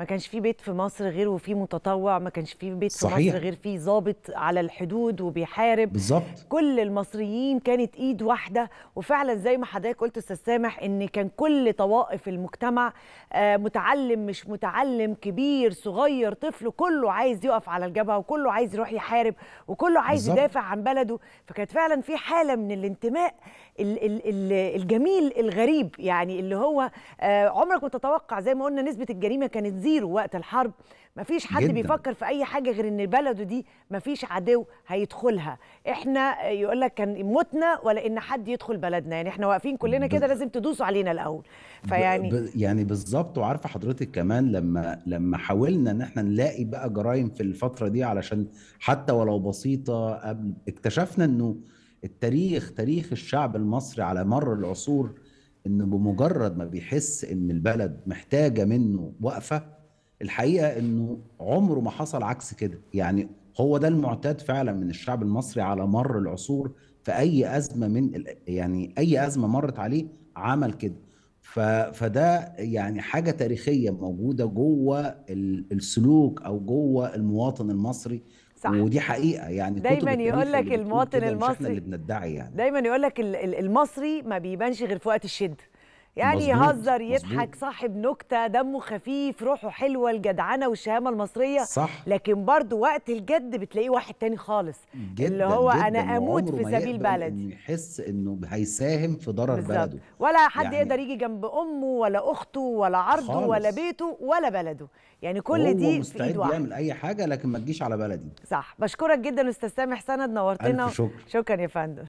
ما كانش في بيت في مصر غير وفيه متطوع ما كانش في بيت صحيح. في مصر غير فيه ضابط على الحدود وبيحارب بالظبط كل المصريين كانت ايد واحده وفعلا زي ما حضرتك قلت استاذ سامح ان كان كل طوائف المجتمع آه، متعلم مش متعلم كبير صغير طفل كله عايز يقف على الجبهه وكله عايز يروح يحارب وكله عايز بالزبط. يدافع عن بلده فكانت فعلا في حاله من الانتماء الجميل الغريب يعني اللي هو آه، عمرك ما تتوقع زي ما قلنا نسبه الجريمه كانت زي بيطيروا وقت الحرب مفيش حد جداً. بيفكر في اي حاجه غير ان بلده دي مفيش عدو هيدخلها احنا يقول لك كان موتنا ولا ان حد يدخل بلدنا يعني احنا واقفين كلنا كده لازم تدوسوا علينا الاول فيعني ب... ب... يعني بالظبط وعارفه حضرتك كمان لما لما حاولنا ان احنا نلاقي بقى جرائم في الفتره دي علشان حتى ولو بسيطه قبل اكتشفنا انه التاريخ تاريخ الشعب المصري على مر العصور انه بمجرد ما بيحس ان البلد محتاجه منه وقفه الحقيقه انه عمره ما حصل عكس كده يعني هو ده المعتاد فعلا من الشعب المصري على مر العصور في اي ازمه من يعني اي ازمه مرت عليه عمل كده فده يعني حاجه تاريخيه موجوده جوه السلوك او جوه المواطن المصري صح. ودي حقيقه يعني دايما يقول لك المواطن المصري اللي بندعي يعني دايما يقول لك المصري ما بيبانش غير في وقت الشد يعني يهزر يضحك صاحب نكته دمه خفيف روحه حلوه الجدعنه والشهامه المصريه صح. لكن برضه وقت الجد بتلاقيه واحد تاني خالص جداً اللي هو جداً انا اموت في سبيل بلدي إن يحس انه هيساهم في ضرر بالزبط. بلده ولا حد يعني... يقدر يجي جنب امه ولا اخته ولا عرضه خالص. ولا بيته ولا بلده يعني كل دي مستعد في ايد واحد يعمل اي حاجه لكن ما تجيش على بلدي صح بشكرك جدا استاذ سامح سند نورتنا شكرا شكرا يا فندم